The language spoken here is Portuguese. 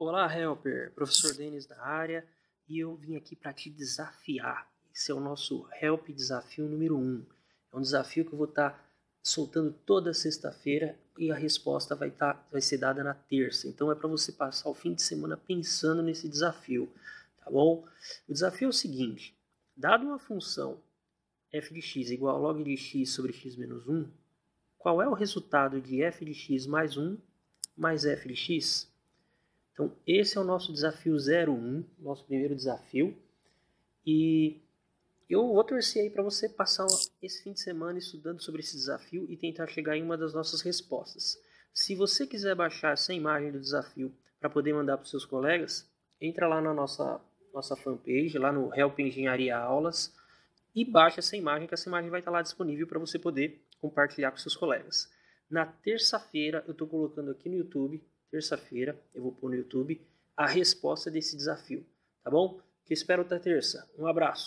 Olá, Helper, professor Denis da área, e eu vim aqui para te desafiar. Esse é o nosso Help Desafio número 1. Um. É um desafio que eu vou estar tá soltando toda sexta-feira e a resposta vai, tá, vai ser dada na terça. Então é para você passar o fim de semana pensando nesse desafio, tá bom? O desafio é o seguinte: dado uma função f de x igual a log de x sobre x menos 1, qual é o resultado de f de x mais 1 mais f de x? Então, esse é o nosso desafio 01, nosso primeiro desafio. E eu vou torcer aí para você passar esse fim de semana estudando sobre esse desafio e tentar chegar em uma das nossas respostas. Se você quiser baixar essa imagem do desafio para poder mandar para os seus colegas, entra lá na nossa, nossa fanpage, lá no Help Engenharia Aulas, e baixa essa imagem, que essa imagem vai estar tá lá disponível para você poder compartilhar com seus colegas. Na terça-feira, eu estou colocando aqui no YouTube terça-feira, eu vou pôr no YouTube a resposta desse desafio, tá bom? Que espero até terça. Um abraço.